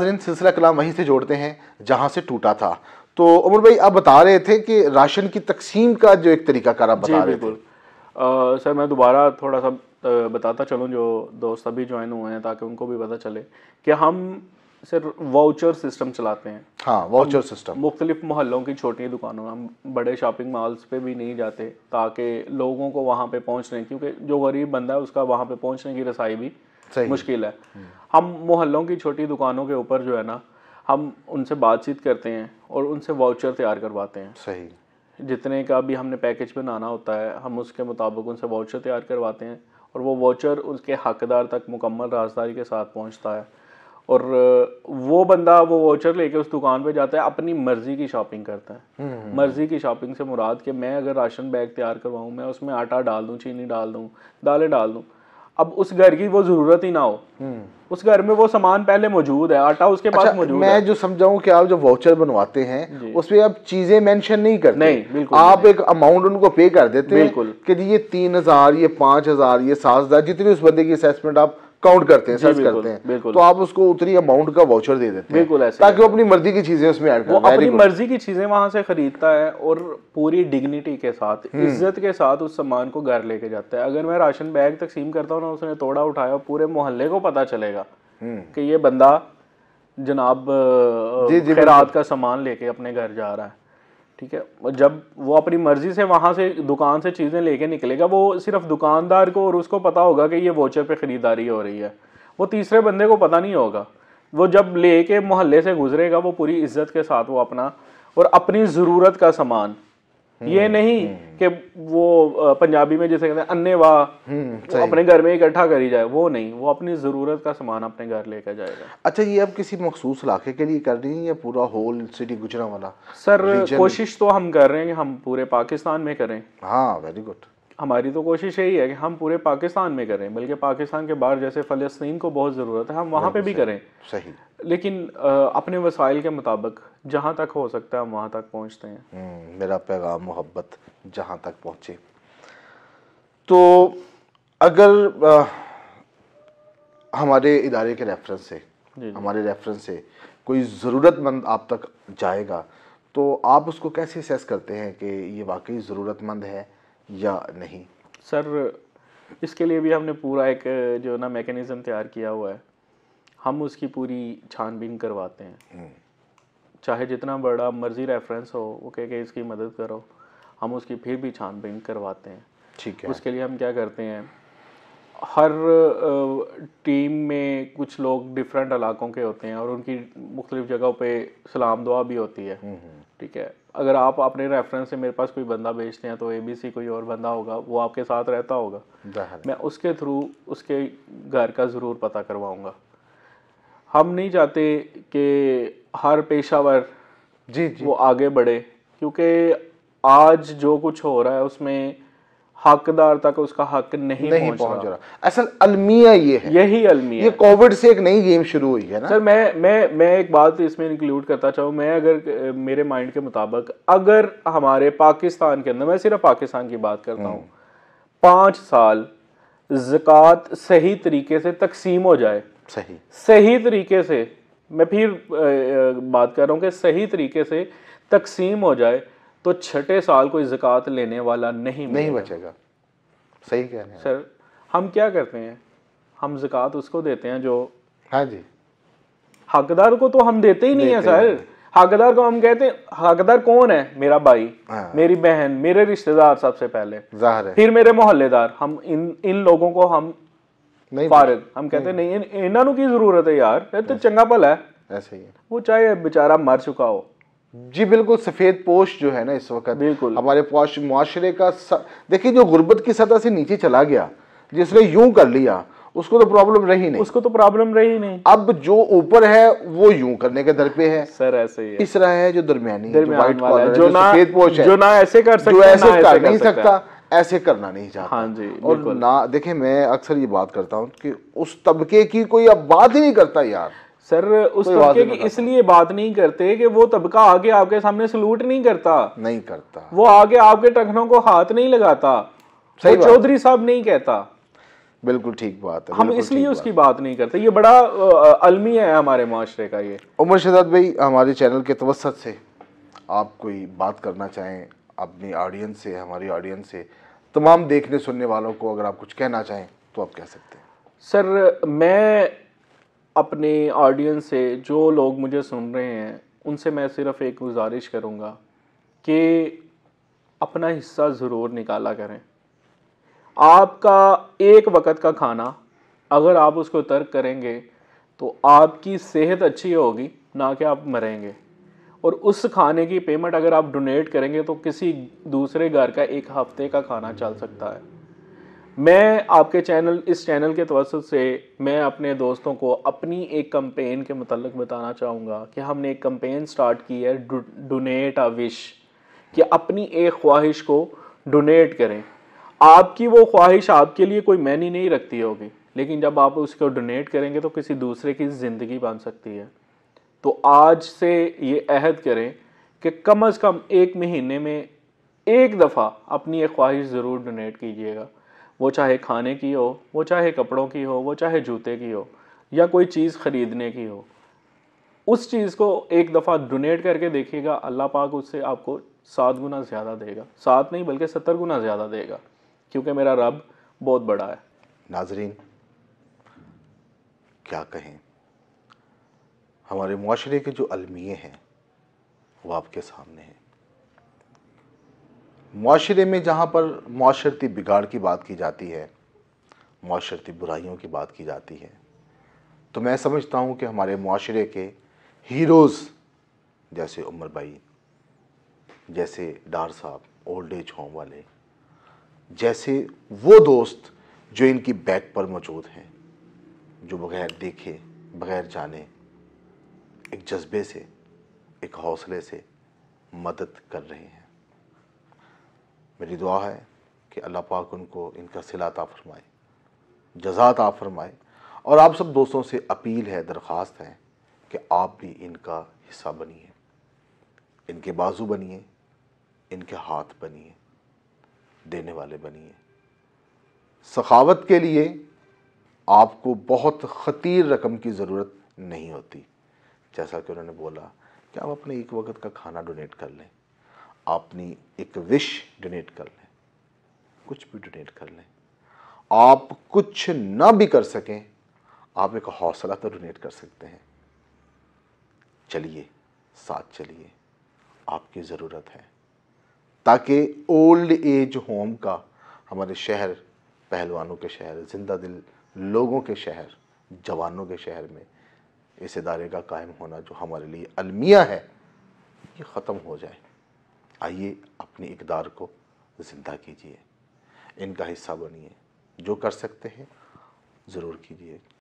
नाजरीन सिलसिला कलाम वहीं से जोड़ते हैं जहाँ से टूटा था तो उमर भाई आप बता रहे थे कि राशन की तकसीम का जो एक तरीकाकार आप बता रहे थे सर मैं दोबारा थोड़ा सा बताता चलूँ जो दोस्त अभी ज्वाइन हुए हैं ताकि उनको भी पता चले कि हम सर वाउचर सिस्टम चलाते हैं हाँ वाउचर सिस्टम मुख्तलिफ मोहल्लों की छोटी दुकानों हम बड़े शॉपिंग मॉल्स पे भी नहीं जाते ताकि लोगों को वहाँ पे पहुँचने क्योंकि जो गरीब बंदा है उसका वहाँ पे पहुँचने की रसाई भी मुश्किल है हम मोहल्लों की छोटी दुकानों के ऊपर जो है ना हम उनसे बातचीत करते हैं और उनसे वाउचर तैयार करवाते हैं सही जितने का भी हमने पैकेज बनाना होता है हम उसके मुताबिक उनसे वाउचर तैयार करवाते हैं और वो वाउचर उसके हकदार तक मुकम्मल राजदारी के साथ पहुंचता है और वो बंदा वो वाउचर लेके उस दुकान पे जाता है अपनी मर्ज़ी की शॉपिंग करता है हम्म, हम्म, हम्म। मर्ज़ी की शॉपिंग से मुराद कि मैं अगर राशन बैग तैयार करवाऊँ मैं उसमें आटा डाल दूँ चीनी डाल दूँ दालें डाल दूँ अब उस घर की वो जरूरत ही ना हो हम्म। उस घर में वो सामान पहले मौजूद है आटा उसके अच्छा, पास मौजूद मैं जो समझाऊं कि आप जो वाउचर बनवाते हैं उसमें आप चीजें मेंशन नहीं करते नहीं बिल्कुल आप नहीं। एक अमाउंट उनको पे कर देते हैं कि ये तीन हजार ये पांच हजार ये सात हजार जितनी उस बंदे की असेसमेंट आप काउंट करते हैं सर्च करते हैं तो आप उसको उतनी अमाउंट का वाउचर दे देते हैं ताकि वो अपनी मर्जी की चीजें उसमें ऐड वो अपनी मर्जी की चीजें वहां से खरीदता है और पूरी डिग्निटी के साथ हम्म। इज्जत के साथ उस सामान को घर लेके जाता है अगर मैं राशन बैग तकसीम करता हूँ ना उसने तोड़ा उठाया पूरे मोहल्ले को पता चलेगा हम्म। कि ये बंदा जनाब खैरात का सामान लेके अपने घर जा रहा है ठीक है जब वो अपनी मर्ज़ी से वहाँ से दुकान से चीज़ें लेके निकलेगा वो सिर्फ दुकानदार को और उसको पता होगा कि ये वोचर पे ख़रीदारी हो रही है वो तीसरे बंदे को पता नहीं होगा वो जब ले मोहल्ले से गुजरेगा वो पूरी इज्जत के साथ वो अपना और अपनी ज़रूरत का सामान हम्म, ये नहीं हम्म। कि वो पंजाबी में जैसे कहते हैं अन्य हम्म, वाह अपने घर में इकट्ठा करी जाए वो नहीं वो अपनी ज़रूरत का सामान अपने घर लेकर जाएगा अच्छा ये अब किसी मखसूस इलाके के लिए कर रही है या पूरा होल सिटी गुजरा वाला सर कोशिश तो हम कर रहे हैं कि हम पूरे पाकिस्तान में करें हाँ वेरी गुड हमारी तो कोशिश यही है कि हम पूरे पाकिस्तान में करें बल्कि पाकिस्तान के बाहर जैसे फ़लस्तीन को बहुत ज़रूरत है हम वहाँ पे भी करें सही लेकिन आ, अपने वसाइल के मुताबिक जहाँ तक हो सकता है हम वहाँ तक पहुँचते हैं हम्म, मेरा पैगाम मोहब्बत जहाँ तक पहुँचे तो अगर आ, हमारे इदारे के रेफरेंस से हमारे रेफरेंस से कोई ज़रूरतमंद आप तक जाएगा तो आप उसको कैसे असेस करते हैं कि ये वाकई ज़रूरतमंद है या नहीं सर इसके लिए भी हमने पूरा एक जो ना मैकेनिज़्म तैयार किया हुआ है हम उसकी पूरी छानबीन करवाते हैं हम्म। चाहे जितना बड़ा मर्जी रेफरेंस हो वो कह के इसकी मदद करो हम उसकी फिर भी छानबीन करवाते हैं ठीक है उसके लिए हम क्या करते हैं हर टीम में कुछ लोग डिफरेंट इलाकों के होते हैं और उनकी मुख्तलिफ़ जगहों पे सलाम दुआ भी होती है हम्म, हम्म। ठीक है अगर आप अपने रेफरेंस से मेरे पास कोई बंदा भेजते हैं तो सी कोई और बंदा होगा वो आपके साथ रहता होगा मैं उसके थ्रू उसके घर का ज़रूर पता करवाऊँगा हम नहीं चाहते कि हर पेशावर जी, जी वो आगे बढ़े क्योंकि आज जो कुछ हो रहा है उसमें हकदार तक उसका हक नहीं, नहीं पहुंच, पहुंच रहा असल अलमिया ये है यही अलमिया ये कोविड से एक नई गेम शुरू हुई है ना सर मैं मैं मैं एक बात तो इसमें इंक्लूड करता चाहूँ मैं अगर मेरे माइंड के मुताबिक अगर हमारे पाकिस्तान के अंदर मैं सिर्फ पाकिस्तान की बात करता हूँ हम्म। पाँच साल ज़क़़त सही तरीके से तकसीम हो जाए सही सही तरीके से मैं फिर बात कर रहा हूँ कि सही तरीके से तकसीम हो जाए तो छठे साल कोई जक़ात लेने वाला नहीं नहीं बचेगा सही कह रहे हैं सर हम क्या करते हैं हम ज़क़़त उसको देते हैं जो हाँ जी हकदार को तो हम देते ही नहीं है सर हकदार को हम कहते हैं हकदार कौन है मेरा भाई हाँ। मेरी बहन मेरे रिश्तेदार सबसे पहले है। फिर मेरे मोहल्लेदार हम इन इन लोगों को हम नहीं फारग हम कहते नहीं, नहीं इन्हों की जरूरत है यार तो चंगा भला है ऐसे ही वो चाहे बेचारा मर चुका हो जी बिल्कुल सफ़ेद पोश जो है ना इस वक्त बिल्कुल हमारे माशरे का देखिए जो गुर्बत की सतह से नीचे चला गया जिसने यूं कर लिया उसको तो प्रॉब्लम रही नहीं उसको तो प्रॉब्लम रही नहीं अब जो ऊपर है वो यूं करने के दर पे है सर ऐसे ही है तीसरा है जो दरमियानी जो, जो, ना ऐसे कर सकता जो ऐसे, कर नहीं सकता ऐसे करना नहीं चाहता हाँ जी और ना देखे मैं अक्सर ये बात करता हूँ कि उस तबके की कोई अब बात ही नहीं करता यार सर उस तबके की इसलिए बात नहीं करते कि वो तबका आगे आपके सामने सलूट नहीं करता नहीं करता वो आगे आपके टखनों को हाथ नहीं लगाता सही चौधरी साहब नहीं कहता बिल्कुल ठीक बात है हम इसलिए उसकी बात।, नहीं करते ये बड़ा अलमी है हमारे माशरे का ये उमर शहजाद भाई हमारे चैनल के तवसत से आप कोई बात करना चाहें अपनी ऑडियंस से हमारी ऑडियंस से तमाम देखने सुनने वालों को अगर आप कुछ कहना चाहें तो आप कह सकते हैं सर मैं अपने ऑडियंस से जो लोग मुझे सुन रहे हैं उनसे मैं सिर्फ़ एक गुजारिश करूँगा कि अपना हिस्सा ज़रूर निकाला करें आपका एक वक्त का खाना अगर आप उसको तर्क करेंगे तो आपकी सेहत अच्छी होगी ना कि आप मरेंगे और उस खाने की पेमेंट अगर आप डोनेट करेंगे तो किसी दूसरे घर का एक हफ्ते का खाना चल सकता है मैं आपके चैनल इस चैनल के तवसत से मैं अपने दोस्तों को अपनी एक कम्पेन के मतलब बताना चाहूँगा कि हमने एक कम्पेन स्टार्ट की है डोनेट आ विश कि अपनी एक ख्वाहिश को डोनेट करें आपकी वो ख्वाहिश आपके लिए कोई मैनी नहीं रखती होगी लेकिन जब आप उसको डोनेट करेंगे तो किसी दूसरे की ज़िंदगी बन सकती है तो आज से ये अहद करें कि कम अज़ कम एक महीने में एक दफ़ा अपनी एक ख्वाहिश ज़रूर डोनेट कीजिएगा वो चाहे खाने की हो वो चाहे कपड़ों की हो वो चाहे जूते की हो या कोई चीज़ ख़रीदने की हो उस चीज़ को एक दफ़ा डोनेट करके देखिएगा अल्लाह पाक उससे आपको सात गुना ज़्यादा देगा सात नहीं बल्कि सत्तर गुना ज़्यादा देगा क्योंकि मेरा रब बहुत बड़ा है नाजरीन क्या कहें हमारे माशरे के जो अलमिए हैं वो आपके सामने हैं माशरे में जहाँ पर माशरती बिगाड़ की बात की जाती है माशरती बुराइयों की बात की जाती है तो मैं समझता हूँ कि हमारे माशरे के हीरोज़ जैसे उमर भाई जैसे डार साहब ओल्ड एज होम वाले जैसे वो दोस्त जो इनकी बैक पर मौजूद हैं जो बगैर देखे बगैर जाने एक जज्बे से एक हौसले से मदद कर रहे हैं मेरी दुआ है कि अल्लाह पाक उनको इनका सिलाता फरमाए आ फरमाए और आप सब दोस्तों से अपील है दरख्वास्त है कि आप भी इनका हिस्सा बनिए इनके बाजू बनिए इनके हाथ बनिए देने वाले बनिए सखावत के लिए आपको बहुत ख़तीर रकम की ज़रूरत नहीं होती जैसा कि उन्होंने बोला कि आप अपने एक वक्त का खाना डोनेट कर लें अपनी एक विश डोनेट कर लें कुछ भी डोनेट कर लें आप कुछ ना भी कर सकें आप एक हौसला तो डोनेट कर सकते हैं चलिए साथ चलिए आपकी ज़रूरत है ताकि ओल्ड एज होम का हमारे शहर पहलवानों के शहर जिंदा दिल लोगों के शहर जवानों के शहर में इस इदारे का कायम होना जो हमारे लिए अलमिया है ये ख़त्म हो जाए आइए अपनी इकदार को ज़िंदा कीजिए इनका हिस्सा बनिए जो कर सकते हैं ज़रूर कीजिए